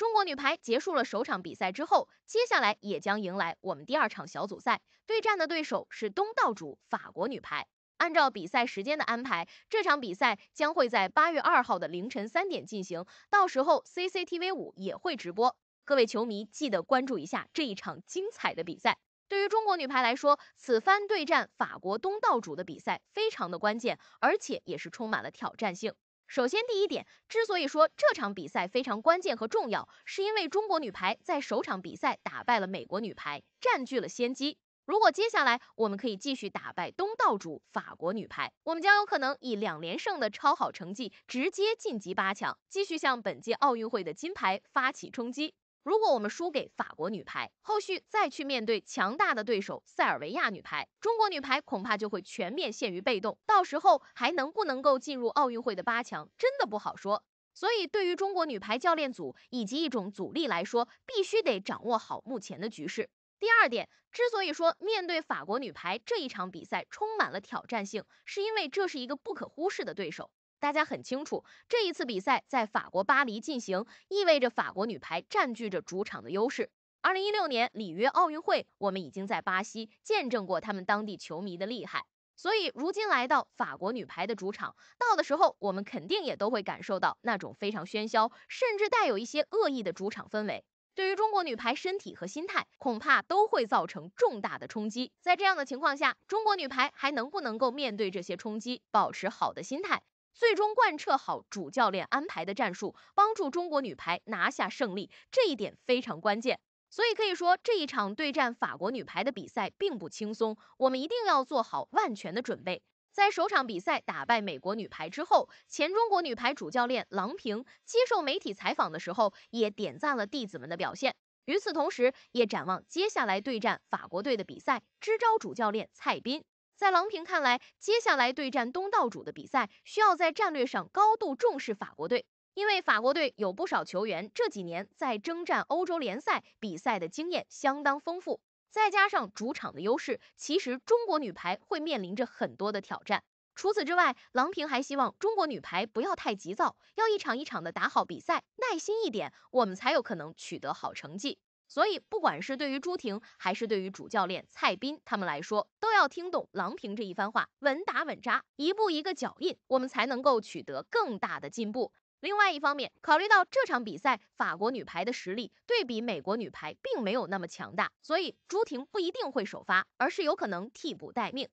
中国女排结束了首场比赛之后，接下来也将迎来我们第二场小组赛，对战的对手是东道主法国女排。按照比赛时间的安排，这场比赛将会在八月二号的凌晨三点进行，到时候 CCTV 五也会直播。各位球迷记得关注一下这一场精彩的比赛。对于中国女排来说，此番对战法国东道主的比赛非常的关键，而且也是充满了挑战性。首先，第一点，之所以说这场比赛非常关键和重要，是因为中国女排在首场比赛打败了美国女排，占据了先机。如果接下来我们可以继续打败东道主法国女排，我们将有可能以两连胜的超好成绩直接晋级八强，继续向本届奥运会的金牌发起冲击。如果我们输给法国女排，后续再去面对强大的对手塞尔维亚女排，中国女排恐怕就会全面陷于被动，到时候还能不能够进入奥运会的八强，真的不好说。所以，对于中国女排教练组以及一种阻力来说，必须得掌握好目前的局势。第二点，之所以说面对法国女排这一场比赛充满了挑战性，是因为这是一个不可忽视的对手。大家很清楚，这一次比赛在法国巴黎进行，意味着法国女排占据着主场的优势。二零一六年里约奥运会，我们已经在巴西见证过他们当地球迷的厉害，所以如今来到法国女排的主场，到的时候我们肯定也都会感受到那种非常喧嚣，甚至带有一些恶意的主场氛围，对于中国女排身体和心态，恐怕都会造成重大的冲击。在这样的情况下，中国女排还能不能够面对这些冲击，保持好的心态？最终贯彻好主教练安排的战术，帮助中国女排拿下胜利，这一点非常关键。所以可以说，这一场对战法国女排的比赛并不轻松，我们一定要做好万全的准备。在首场比赛打败美国女排之后，前中国女排主教练郎平接受媒体采访的时候，也点赞了弟子们的表现。与此同时，也展望接下来对战法国队的比赛，支招主教练蔡斌。在郎平看来，接下来对战东道主的比赛，需要在战略上高度重视法国队，因为法国队有不少球员这几年在征战欧洲联赛比赛的经验相当丰富，再加上主场的优势，其实中国女排会面临着很多的挑战。除此之外，郎平还希望中国女排不要太急躁，要一场一场的打好比赛，耐心一点，我们才有可能取得好成绩。所以，不管是对于朱婷，还是对于主教练蔡斌他们来说，要听懂郎平这一番话，稳打稳扎，一步一个脚印，我们才能够取得更大的进步。另外一方面，考虑到这场比赛法国女排的实力对比美国女排并没有那么强大，所以朱婷不一定会首发，而是有可能替补待命。